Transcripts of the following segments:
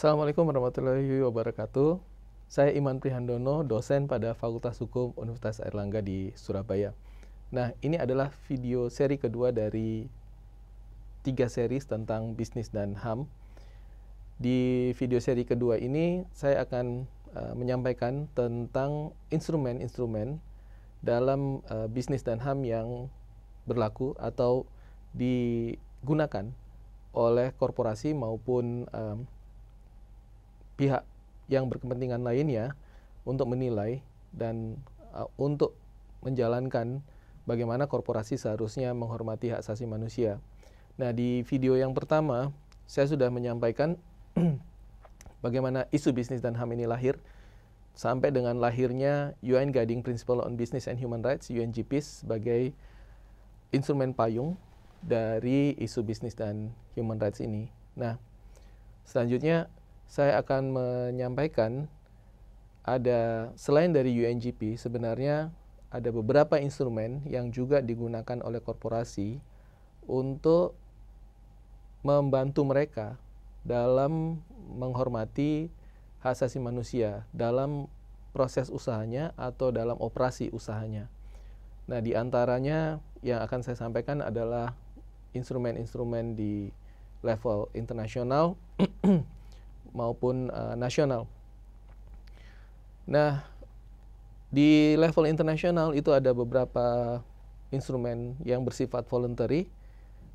Assalamualaikum warahmatullahi wabarakatuh. Saya Iman Prihandono, dosen pada Fakultas Hukum Universitas Airlangga di Surabaya. Nah, ini adalah video seri kedua dari tiga seri tentang bisnis dan HAM. Di video seri kedua ini, saya akan uh, menyampaikan tentang instrumen-instrumen dalam uh, bisnis dan HAM yang berlaku atau digunakan oleh korporasi maupun um, pihak yang berkepentingan lainnya untuk menilai dan uh, untuk menjalankan bagaimana korporasi seharusnya menghormati hak asasi manusia. Nah, di video yang pertama saya sudah menyampaikan bagaimana isu bisnis dan HAM ini lahir sampai dengan lahirnya UN Guiding Principle on Business and Human Rights UNGPs sebagai instrumen payung dari isu bisnis dan human rights ini. Nah, selanjutnya saya akan menyampaikan ada selain dari UNGP sebenarnya ada beberapa instrumen yang juga digunakan oleh korporasi untuk membantu mereka dalam menghormati hak asasi manusia dalam proses usahanya atau dalam operasi usahanya. Nah, di antaranya yang akan saya sampaikan adalah instrumen-instrumen di level internasional maupun uh, nasional. Nah, di level internasional itu ada beberapa instrumen yang bersifat voluntary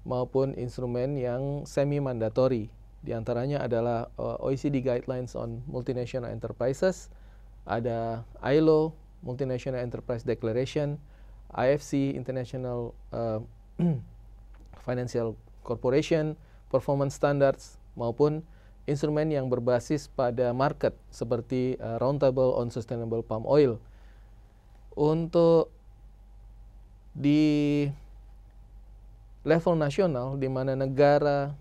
maupun instrumen yang semi mandatory. Di antaranya adalah uh, eh, OECD Guidelines on Multinational Enterprises, ada ILO Multinational Enterprise Declaration, IFC International uh, Financial Corporation, Performance Standards maupun instrumen yang berbasis pada market seperti uh, Roundtable on Sustainable Palm Oil untuk di level nasional di mana negara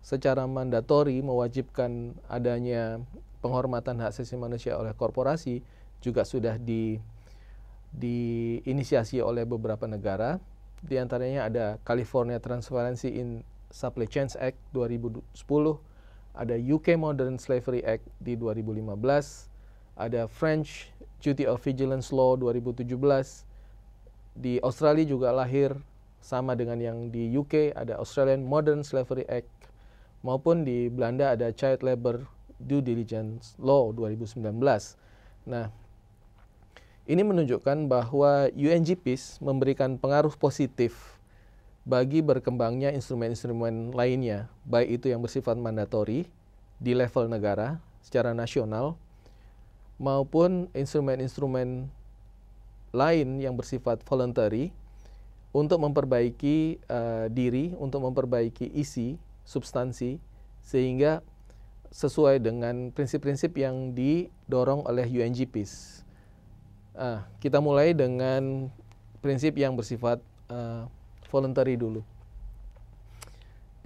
secara mandatori mewajibkan adanya penghormatan hak asasi manusia oleh korporasi juga sudah di diinisiasi oleh beberapa negara diantaranya ada California Transparency in Supply Chains Act 2010 ada UK Modern Slavery Act di 2015, ada French Duty of Vigilance Law 2017, di Australia juga lahir sama dengan yang di UK ada Australian Modern Slavery Act maupun di Belanda ada Child Labor Due Diligence Law 2019. Nah, ini menunjukkan bahwa UNGPs memberikan pengaruh positif bagi berkembangnya instrumen-instrumen lainnya, baik itu yang bersifat mandatori di level negara secara nasional maupun instrumen-instrumen lain yang bersifat voluntary untuk memperbaiki uh, diri, untuk memperbaiki isi, substansi sehingga sesuai dengan prinsip-prinsip yang didorong oleh UNGPs. Uh, ah, kita mulai dengan prinsip yang bersifat uh, voluntary dulu.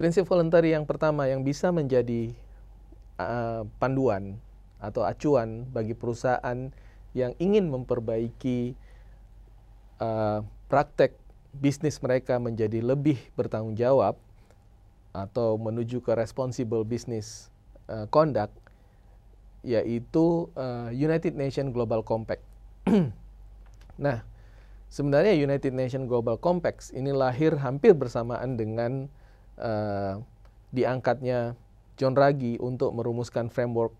Prinsip voluntary yang pertama yang bisa menjadi uh, panduan atau acuan bagi perusahaan yang ingin memperbaiki uh, praktek bisnis mereka menjadi lebih bertanggung jawab atau menuju ke responsible business uh, conduct yaitu uh, United Nations Global Compact. nah, Sebenarnya United Nations Global Compact ini lahir hampir bersamaan dengan uh, diangkatnya John Raggi untuk merumuskan framework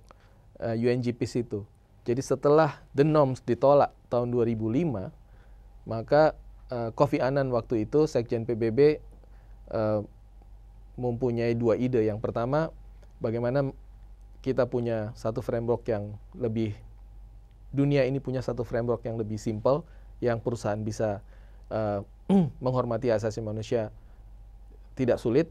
uh, eh, UNGPs itu. Jadi setelah The Norms ditolak tahun 2005, maka uh, Kofi Annan waktu itu Sekjen PBB uh, mempunyai dua ide. Yang pertama, bagaimana kita punya satu framework yang lebih dunia ini punya satu framework yang lebih simple yang perusahaan bisa uh, menghormati asasi manusia tidak sulit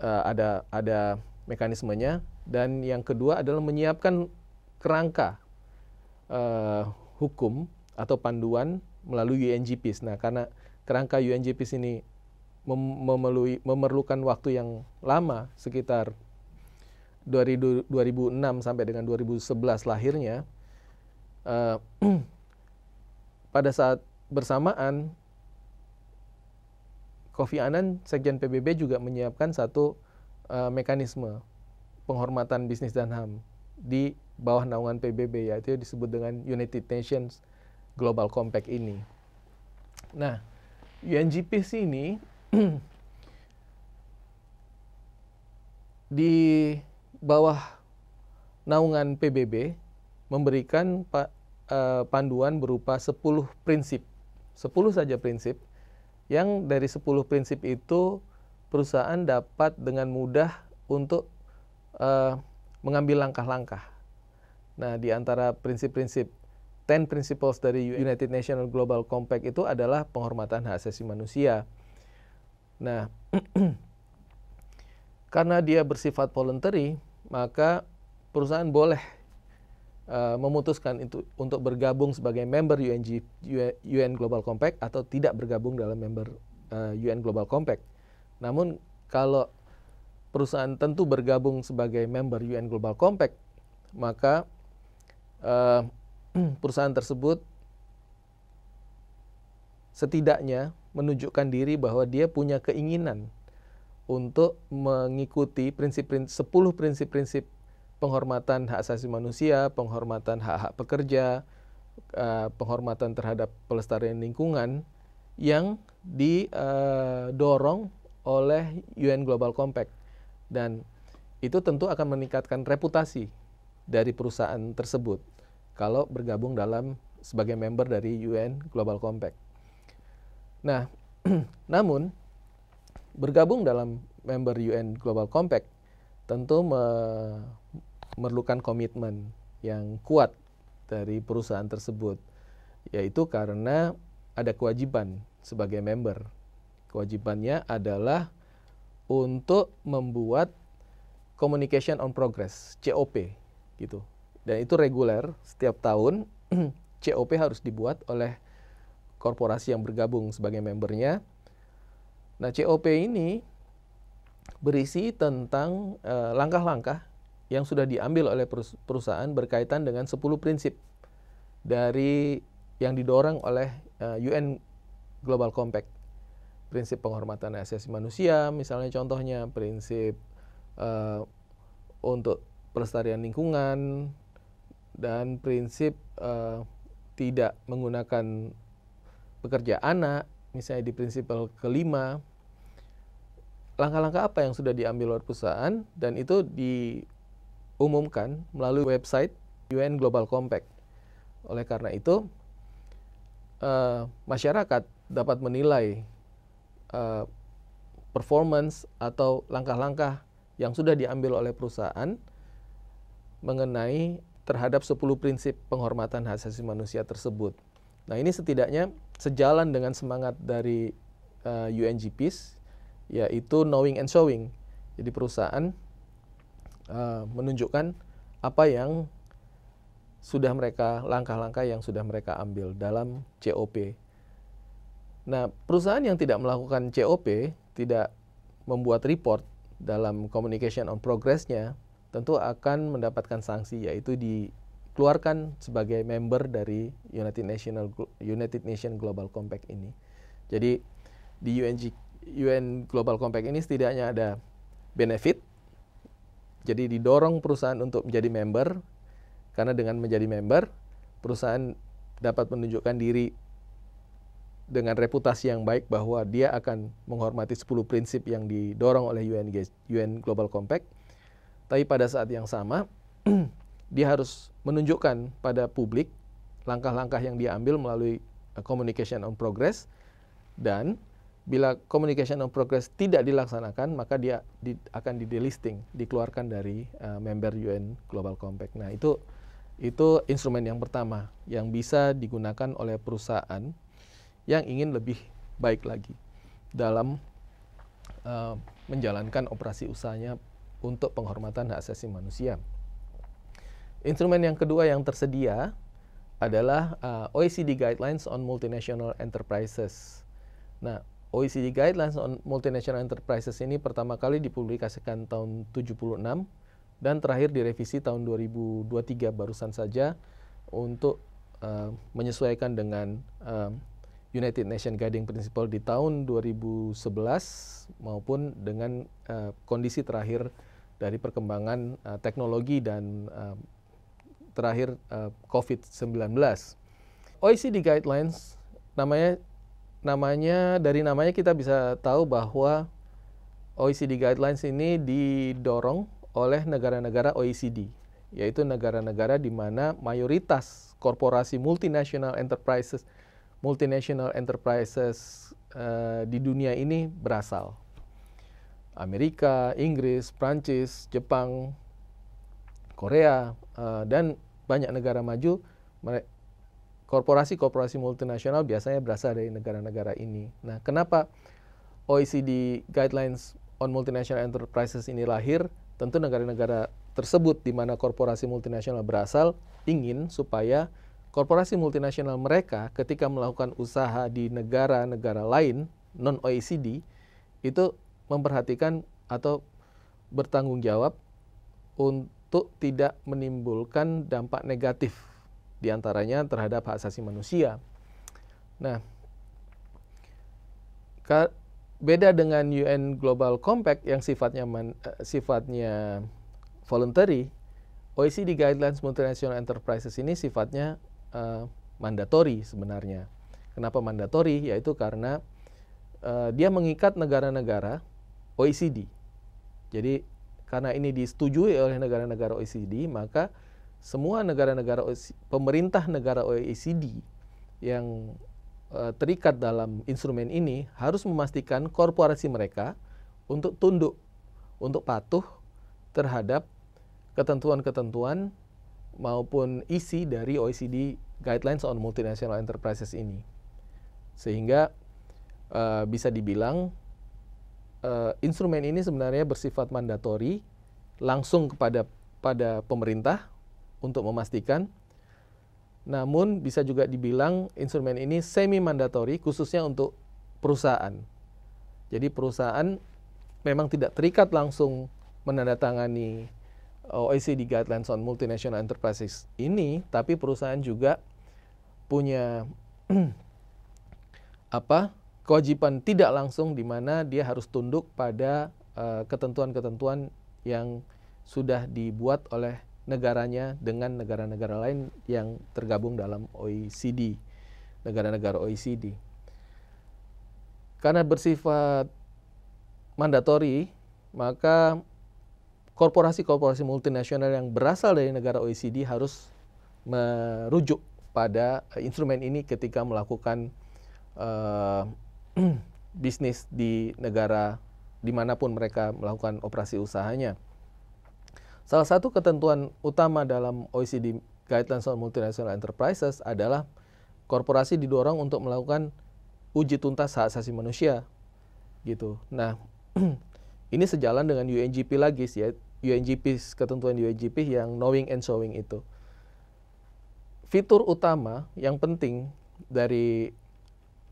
uh, ada ada mekanismenya dan yang kedua adalah menyiapkan kerangka uh, hukum atau panduan melalui UNGPs. Nah, karena kerangka UNGPs ini mem memelui, memerlukan waktu yang lama sekitar 2006 sampai dengan 2011 lahirnya uh, pada saat bersamaan Kofi Annan Sekjen PBB juga menyiapkan satu uh, mekanisme penghormatan bisnis dan HAM di bawah naungan PBB yaitu disebut dengan United Nations Global Compact ini. Nah, UNGPC ini di bawah naungan PBB memberikan Pak uh, panduan berupa 10 prinsip. 10 saja prinsip yang dari 10 prinsip itu perusahaan dapat dengan mudah untuk uh, mengambil langkah-langkah. Nah, di antara prinsip-prinsip 10 principles dari United Nations Global Compact itu adalah penghormatan hak asasi manusia. Nah, karena dia bersifat voluntary, maka perusahaan boleh Eh, memutuskan itu untuk bergabung sebagai member UNG, UN Global Compact atau tidak bergabung dalam member uh, eh, UN Global Compact. Namun kalau perusahaan tentu bergabung sebagai member UN Global Compact, maka uh, perusahaan tersebut setidaknya menunjukkan diri bahwa dia punya keinginan untuk mengikuti prinsip-prinsip 10 prinsip-prinsip penghormatan hak asasi manusia, penghormatan hak-hak pekerja, eh, penghormatan terhadap pelestarian lingkungan yang didorong oleh UN Global Compact dan itu tentu akan meningkatkan reputasi dari perusahaan tersebut kalau bergabung dalam sebagai member dari UN Global Compact. Nah, namun bergabung dalam member UN Global Compact tentu memerlukan komitmen yang kuat dari perusahaan tersebut yaitu karena ada kewajiban sebagai member. Kewajibannya adalah untuk membuat communication on progress, COP gitu. Dan itu reguler setiap tahun COP harus dibuat oleh korporasi yang bergabung sebagai membernya. Nah, COP ini berisi tentang eh, langkah-langkah uh, yang sudah diambil oleh perusahaan berkaitan dengan 10 prinsip dari yang didorong oleh eh, UN Global Compact. Prinsip penghormatan asasi manusia misalnya contohnya, prinsip uh, untuk pelestarian lingkungan dan prinsip uh, tidak menggunakan pekerja anak misalnya di prinsip kelima langkah-langkah apa yang sudah diambil oleh perusahaan dan itu di umumkan melalui website UN Global Compact. Oleh karena itu, uh, masyarakat dapat menilai uh, performance atau langkah-langkah yang sudah diambil oleh perusahaan mengenai terhadap 10 prinsip penghormatan hak asasi manusia tersebut. Nah, ini setidaknya sejalan dengan semangat dari uh, eh, UNGPs yaitu knowing and showing. Jadi perusahaan Eh, menunjukkan apa yang sudah mereka langkah-langkah yang sudah mereka ambil dalam COP. Nah, perusahaan yang tidak melakukan COP, tidak membuat report dalam communication on progress-nya, tentu akan mendapatkan sanksi yaitu dikeluarkan sebagai member dari United National United Nation Global Compact ini. Jadi di UNG, UN Global Compact ini setidaknya ada benefit jadi didorong perusahaan untuk menjadi member karena dengan menjadi member perusahaan dapat menunjukkan diri dengan reputasi yang baik bahwa dia akan menghormati 10 prinsip yang didorong oleh UN, UN Global Compact. Tapi pada saat yang sama, dia harus menunjukkan pada publik langkah-langkah yang dia ambil melalui uh, communication on progress dan bila communication on progress tidak dilaksanakan maka dia di, akan di delisting dikeluarkan dari uh, member UN Global Compact. Nah itu itu instrumen yang pertama yang bisa digunakan oleh perusahaan yang ingin lebih baik lagi dalam uh, menjalankan operasi usahanya untuk penghormatan hak asasi manusia. Instrumen yang kedua yang tersedia adalah uh, eh, OECD Guidelines on Multinational Enterprises. Nah, OECD Guidelines on Multinational Enterprises ini pertama kali dipublikasikan tahun 76 dan terakhir direvisi tahun 2023 barusan saja untuk uh, menyesuaikan dengan uh, United Nations Guiding Principle di tahun 2011 maupun dengan uh, kondisi terakhir dari perkembangan uh, teknologi dan uh, terakhir uh, COVID-19. OECD Guidelines namanya namanya dari namanya kita bisa tahu bahwa OECD guidelines ini didorong oleh negara-negara OECD, yaitu negara-negara di mana mayoritas korporasi multinational enterprises multinational enterprises uh, di dunia ini berasal. Amerika, Inggris, Prancis, Jepang, Korea, uh, dan banyak negara maju korporasi-korporasi multinasional biasanya berasal dari negara-negara ini. Nah, kenapa OECD Guidelines on Multinational Enterprises ini lahir? Tentu negara-negara tersebut di mana korporasi multinasional berasal ingin supaya korporasi multinasional mereka ketika melakukan usaha di negara-negara lain non OECD itu memperhatikan atau bertanggung jawab untuk tidak menimbulkan dampak negatif diantaranya terhadap hak asasi manusia. Nah, beda dengan UN Global Compact yang sifatnya man, eh, sifatnya voluntary, OECD Guidelines Multinational Enterprises ini sifatnya uh, mandatory sebenarnya. Kenapa mandatory? Yaitu karena uh, dia mengikat negara-negara OECD. Jadi karena ini disetujui oleh negara-negara OECD, maka semua negara-negara e pemerintah negara OECD yang uh, terikat dalam instrumen ini harus memastikan korporasi mereka untuk tunduk, untuk patuh terhadap ketentuan-ketentuan maupun isi dari OECD Guidelines on Multinational Enterprises ini. Sehingga uh, bisa dibilang uh, instrumen ini sebenarnya bersifat mandatori langsung kepada pada pemerintah untuk memastikan. Namun bisa juga dibilang instrumen ini semi mandatory khususnya untuk perusahaan. Jadi perusahaan memang tidak terikat langsung menandatangani eh, OECD Guidelines on Multinational Enterprises ini, tapi perusahaan juga punya apa kewajiban tidak langsung di mana dia harus tunduk pada eh, ketentuan-ketentuan uh, ketentuan -ketentuan yang sudah dibuat oleh negaranya dengan negara-negara lain yang tergabung dalam OECD, negara-negara OECD. Karena bersifat mandatori, maka korporasi-korporasi multinasional yang berasal dari negara OECD harus merujuk pada instrumen ini ketika melakukan uh, bisnis di negara dimanapun mereka melakukan operasi usahanya. Salah satu ketentuan utama dalam OECD Guidelines on Multinational Enterprises adalah korporasi didorong untuk melakukan uji tuntas hak asasi manusia gitu. Nah, ini sejalan dengan UNGP lagi ya, UNGP ketentuan UNGP yang knowing and showing itu. Fitur utama yang penting dari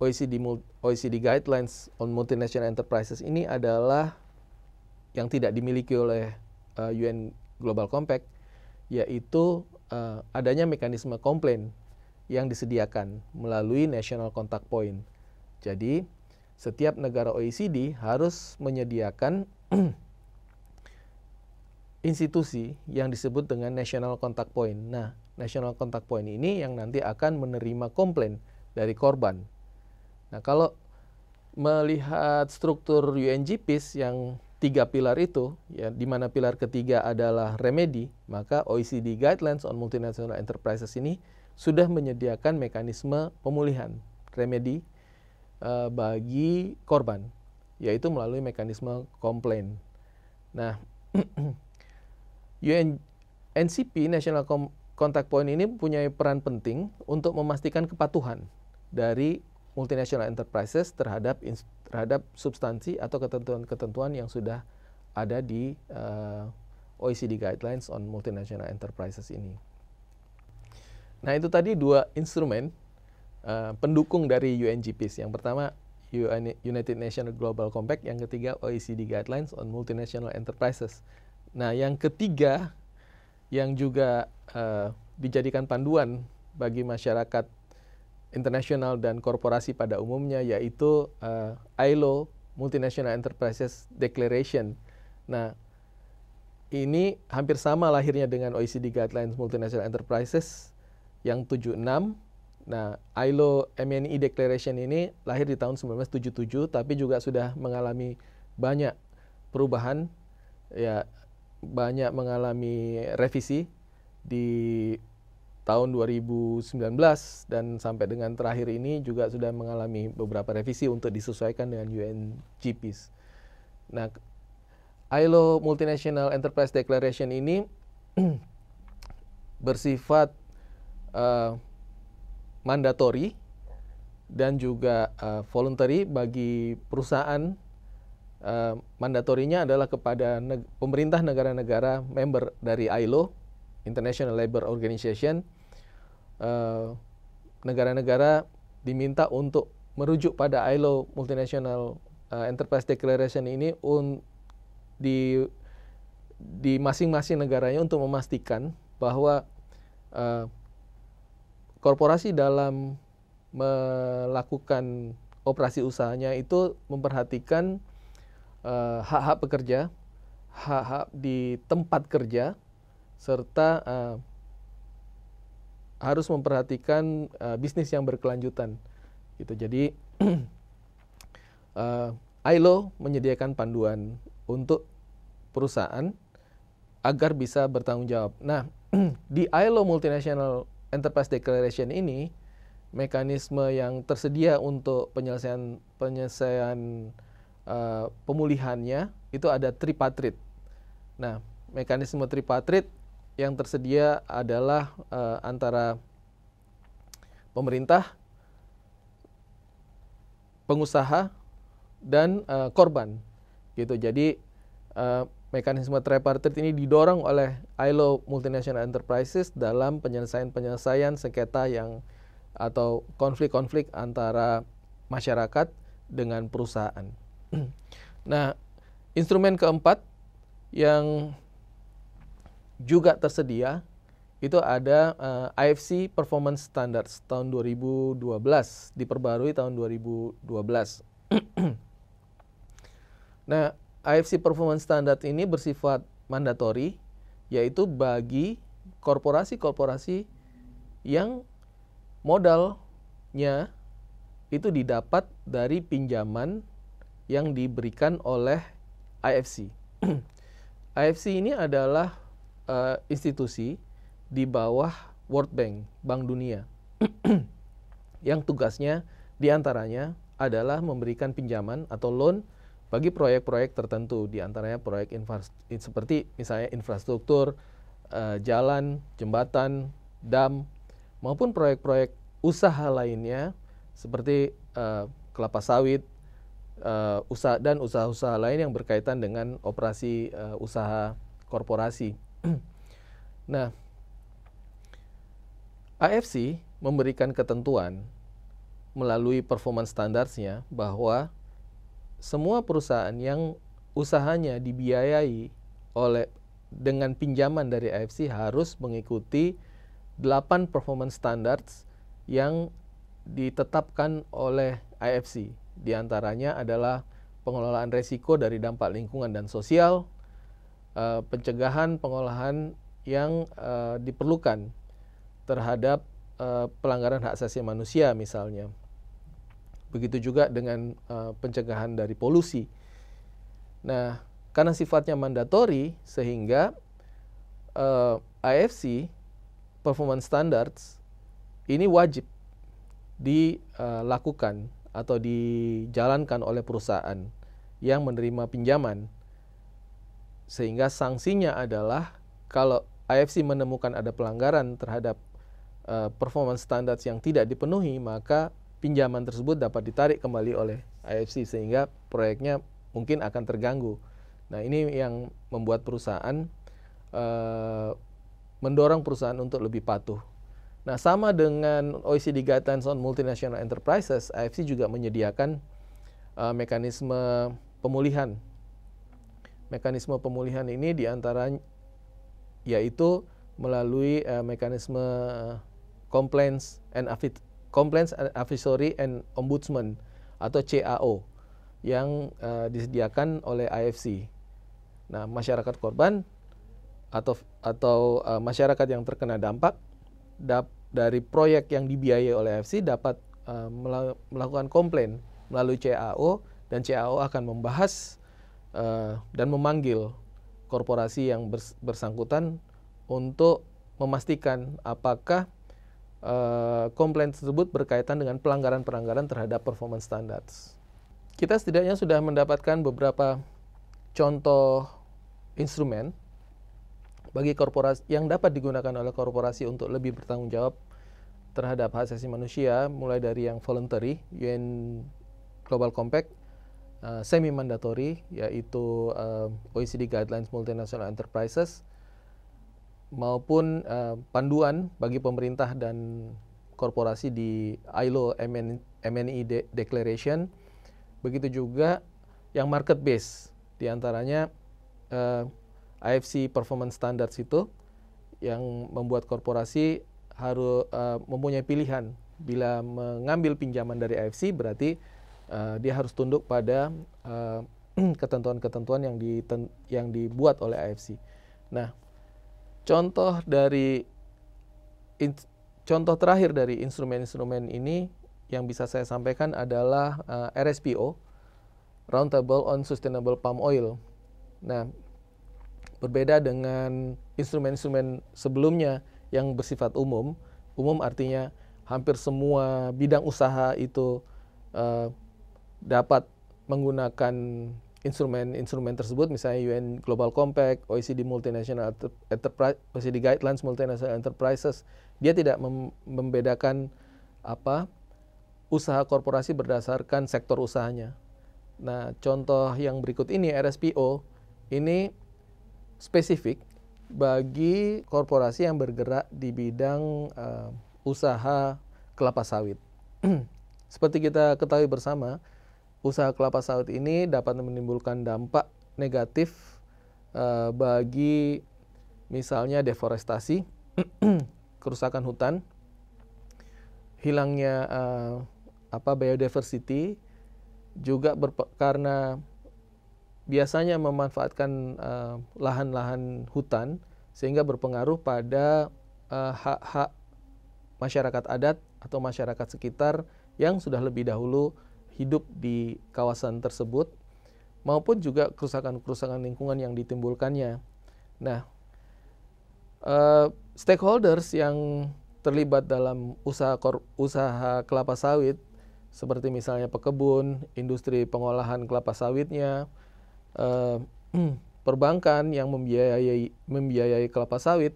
OECD OECD guidelines on multinational enterprises ini adalah yang tidak dimiliki oleh uh, eh, UN Global Compact yaitu uh, adanya mekanisme komplain yang disediakan melalui National Contact Point. Jadi, setiap negara OECD harus menyediakan institusi yang disebut dengan National Contact Point. Nah, National Contact Point ini yang nanti akan menerima komplain dari korban. Nah, kalau melihat struktur UNGPs yang tiga pilar itu, ya, di mana pilar ketiga adalah remedi, maka OECD Guidelines on Multinational Enterprises ini sudah menyediakan mekanisme pemulihan remedi uh, bagi korban, yaitu melalui mekanisme komplain. Nah, UN NCP National Com Contact Point ini punya peran penting untuk memastikan kepatuhan dari multinational enterprises terhadap terhadap substansi atau ketentuan-ketentuan yang sudah ada di uh, eh, OECD Guidelines on Multinational Enterprises ini. Nah itu tadi dua instrumen uh, pendukung dari UNGPs. Yang pertama UN, United Nations Global Compact, yang ketiga OECD Guidelines on Multinational Enterprises. Nah yang ketiga yang juga uh, dijadikan panduan bagi masyarakat internasional dan korporasi pada umumnya yaitu uh, eh, ILO Multinational Enterprises Declaration. Nah, ini hampir sama lahirnya dengan OECD Guidelines Multinational Enterprises yang 76. Nah, ILO MNE Declaration ini lahir di tahun 1977 tapi juga sudah mengalami banyak perubahan ya banyak mengalami revisi di tahun 2019 dan sampai dengan terakhir ini juga sudah mengalami beberapa revisi untuk disesuaikan dengan UNGPs. Nah, ILO Multinational Enterprise Declaration ini bersifat uh, eh, mandatory dan juga uh, voluntary bagi perusahaan uh, mandatorinya adalah kepada neg pemerintah negara-negara member dari ILO International Labour Organization Eh, negara-negara diminta untuk merujuk pada ILO Multinational uh, Enterprise Declaration ini un, di di masing-masing negaranya untuk memastikan bahwa uh, korporasi dalam melakukan operasi usahanya itu memperhatikan hak-hak uh, pekerja, hak-hak di tempat kerja serta uh, harus memperhatikan uh, bisnis yang berkelanjutan gitu jadi uh, eh, ILO menyediakan panduan untuk perusahaan agar bisa bertanggung jawab. Nah, di ILO Multinational Enterprise Declaration ini mekanisme yang tersedia untuk penyelesaian penyelesaian uh, pemulihannya itu ada tripartit. Nah, mekanisme tripartit yang tersedia adalah uh, antara pemerintah, pengusaha, dan uh, korban. Gitu. Jadi uh, mekanisme tripartit ini didorong oleh ILO Multinational Enterprises dalam penyelesaian-penyelesaian sengketa yang atau konflik-konflik antara masyarakat dengan perusahaan. nah, instrumen keempat yang juga tersedia itu ada uh, eh, IFC Performance Standards tahun 2012 diperbarui tahun 2012. nah, IFC Performance Standard ini bersifat mandatori yaitu bagi korporasi-korporasi yang modalnya itu didapat dari pinjaman yang diberikan oleh IFC. IFC ini adalah uh, institusi di bawah World Bank, Bank Dunia, yang tugasnya diantaranya adalah memberikan pinjaman atau loan bagi proyek-proyek tertentu, diantaranya proyek seperti misalnya infrastruktur, uh, jalan, jembatan, dam, maupun proyek-proyek usaha lainnya seperti uh, kelapa sawit, uh, usaha dan usaha-usaha lain yang berkaitan dengan operasi uh, usaha korporasi. nah, AFC memberikan ketentuan melalui performance standardsnya bahwa semua perusahaan yang usahanya dibiayai oleh dengan pinjaman dari AFC harus mengikuti 8 performance standards yang ditetapkan oleh AFC Di antaranya adalah pengelolaan resiko dari dampak lingkungan dan sosial, uh, pencegahan pengolahan yang uh, diperlukan terhadap uh, pelanggaran hak asasi manusia misalnya. Begitu juga dengan uh, pencegahan dari polusi. Nah, karena sifatnya mandatori sehingga uh, IFC performance standards ini wajib dilakukan atau dijalankan oleh perusahaan yang menerima pinjaman sehingga sanksinya adalah kalau AFC menemukan ada pelanggaran terhadap uh, performance standar yang tidak dipenuhi, maka pinjaman tersebut dapat ditarik kembali oleh AFC sehingga proyeknya mungkin akan terganggu. Nah, ini yang membuat perusahaan uh, mendorong perusahaan untuk lebih patuh Nah, sama dengan OECD Guidelines on Multinational Enterprises, AFC juga menyediakan uh, mekanisme pemulihan mekanisme pemulihan ini diantara yaitu melalui uh, mekanisme eh, complaints and affid complaints advisory and ombudsman atau CAO yang uh, disediakan oleh IFC. Nah, masyarakat korban atau atau uh, masyarakat yang terkena dampak dap, dari proyek yang dibiayai oleh IFC dapat uh, melakukan komplain melalui CAO dan CAO akan membahas Eh, dan memanggil korporasi yang bers bersangkutan untuk memastikan apakah uh, komplain tersebut berkaitan dengan pelanggaran-pelanggaran terhadap performance standards. Kita setidaknya sudah mendapatkan beberapa contoh instrumen bagi korporasi yang dapat digunakan oleh korporasi untuk lebih bertanggung jawab terhadap hak asasi manusia mulai dari yang voluntary UN Global Compact uh, eh, semi mandatory yaitu uh, eh, OECD Guidelines Multinational Enterprises maupun uh, panduan bagi pemerintah dan korporasi di ILO MN, MNI De Declaration. Begitu juga yang market based diantaranya uh, IFC Performance Standards itu yang membuat korporasi harus uh, mempunyai pilihan bila mengambil pinjaman dari IFC berarti uh, dia harus tunduk pada eh, ketentuan-ketentuan yang yang dibuat oleh AFC. Nah, contoh dari in, contoh terakhir dari instrumen-instrumen ini yang bisa saya sampaikan adalah uh, eh, RSPO Roundtable on Sustainable Palm Oil. Nah, berbeda dengan instrumen-instrumen sebelumnya yang bersifat umum. Umum artinya hampir semua bidang usaha itu uh, dapat menggunakan instrumen-instrumen tersebut misalnya UN Global Compact, OECD Multinational Enterprise, OECD Guidelines Multinational Enterprises, dia tidak mem membedakan apa usaha korporasi berdasarkan sektor usahanya. Nah, contoh yang berikut ini RSPO ini spesifik bagi korporasi yang bergerak di bidang uh, usaha kelapa sawit. Seperti kita ketahui bersama, usaha kelapa sawit ini dapat menimbulkan dampak negatif uh, bagi misalnya deforestasi, kerusakan hutan, hilangnya uh, apa biodiversity juga karena biasanya memanfaatkan eh, lahan-lahan hutan sehingga berpengaruh pada hak-hak masyarakat adat atau masyarakat sekitar yang sudah lebih dahulu hidup di kawasan tersebut maupun juga kerusakan-kerusakan lingkungan yang ditimbulkannya. Nah, eh, stakeholders yang terlibat dalam usaha usaha kelapa sawit seperti misalnya pekebun, industri pengolahan kelapa sawitnya, eh, perbankan yang membiayai membiayai kelapa sawit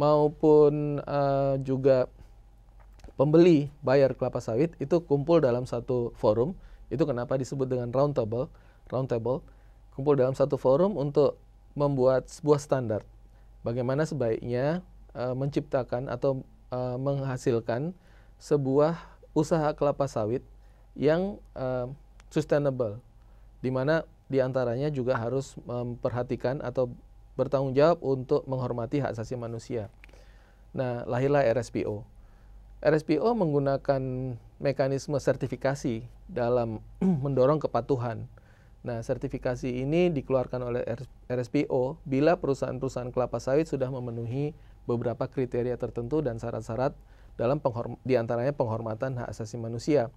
maupun eh, juga pembeli bayar kelapa sawit itu kumpul dalam satu forum. Itu kenapa disebut dengan round table. Round table kumpul dalam satu forum untuk membuat sebuah standar. Bagaimana sebaiknya e, menciptakan atau e, menghasilkan sebuah usaha kelapa sawit yang e, sustainable, di mana diantaranya juga harus memperhatikan atau bertanggung jawab untuk menghormati hak asasi manusia. Nah, lahirlah RSPO. RSPO menggunakan mekanisme sertifikasi dalam mendorong kepatuhan. Nah, sertifikasi ini dikeluarkan oleh RSPO bila perusahaan-perusahaan kelapa sawit sudah memenuhi beberapa kriteria tertentu dan syarat-syarat dalam diantaranya penghormatan hak asasi manusia.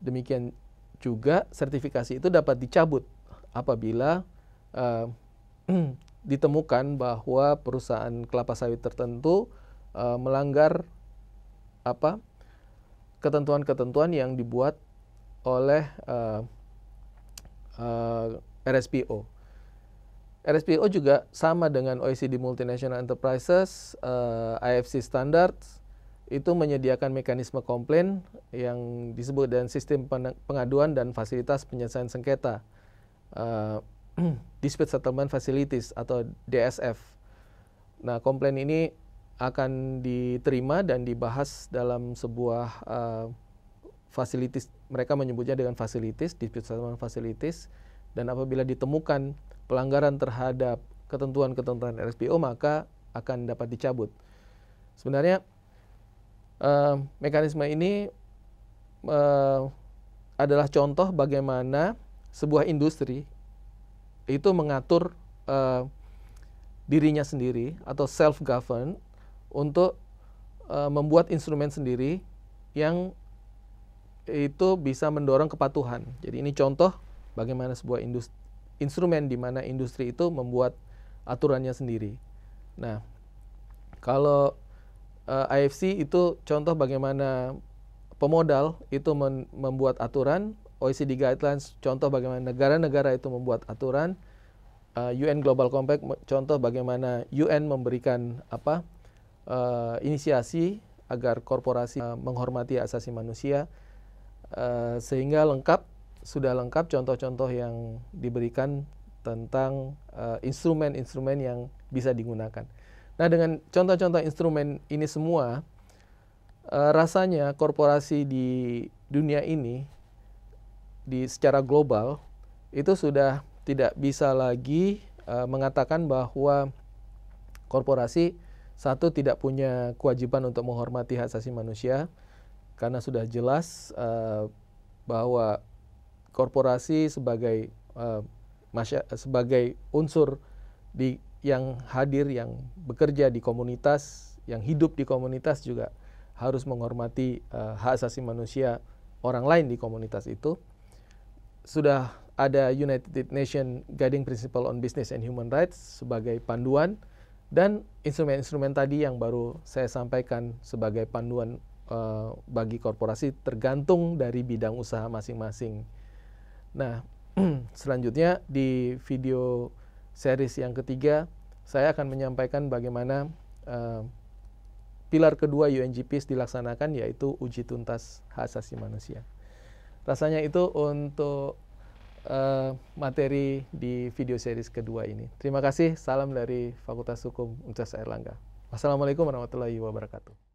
Demikian juga sertifikasi itu dapat dicabut apabila uh, ditemukan bahwa perusahaan kelapa sawit tertentu uh, melanggar apa ketentuan-ketentuan yang dibuat oleh uh, eh, uh, eh, RSPO. RSPO juga sama dengan OECD Multinational Enterprises, uh, eh, IFC Standards, itu menyediakan mekanisme komplain yang disebut dengan sistem pengaduan dan fasilitas penyelesaian sengketa, uh, Dispute Settlement Facilities atau DSF. Nah, komplain ini akan diterima dan dibahas dalam sebuah uh, eh, fasilitas mereka menyebutnya dengan fasilitas dispute settlement fasilitas dan apabila ditemukan pelanggaran terhadap ketentuan-ketentuan RSPO maka akan dapat dicabut. Sebenarnya uh, mekanisme ini uh, adalah contoh bagaimana sebuah industri itu mengatur uh, dirinya sendiri atau self govern untuk uh, membuat instrumen sendiri yang itu bisa mendorong kepatuhan. Jadi ini contoh bagaimana sebuah industri, instrumen di mana industri itu membuat aturannya sendiri. Nah, kalau uh, eh, IFC itu contoh bagaimana pemodal itu membuat aturan, OECD guidelines contoh bagaimana negara-negara itu membuat aturan, uh, eh, UN Global Compact contoh bagaimana UN memberikan apa uh, inisiasi agar korporasi uh, menghormati asasi manusia uh, sehingga lengkap sudah lengkap contoh-contoh yang diberikan tentang instrumen-instrumen uh, yang bisa digunakan. Nah, dengan contoh-contoh instrumen ini semua uh, rasanya korporasi di dunia ini di secara global itu sudah tidak bisa lagi uh, mengatakan bahwa korporasi satu tidak punya kewajiban untuk menghormati hak asasi manusia karena sudah jelas uh, bahwa korporasi sebagai uh, sebagai unsur di yang hadir yang bekerja di komunitas yang hidup di komunitas juga harus menghormati uh, hak asasi manusia orang lain di komunitas itu sudah ada United Nations Guiding Principle on Business and Human Rights sebagai panduan dan instrumen-instrumen tadi yang baru saya sampaikan sebagai panduan uh, bagi korporasi tergantung dari bidang usaha masing-masing. Nah, selanjutnya di video series yang ketiga, saya akan menyampaikan bagaimana uh, pilar kedua UNGPs dilaksanakan yaitu uji tuntas hak asasi manusia. Rasanya itu untuk uh, materi di video series kedua ini. Terima kasih. Salam dari Fakultas Hukum Universitas Erlangga. Wassalamualaikum warahmatullahi wabarakatuh.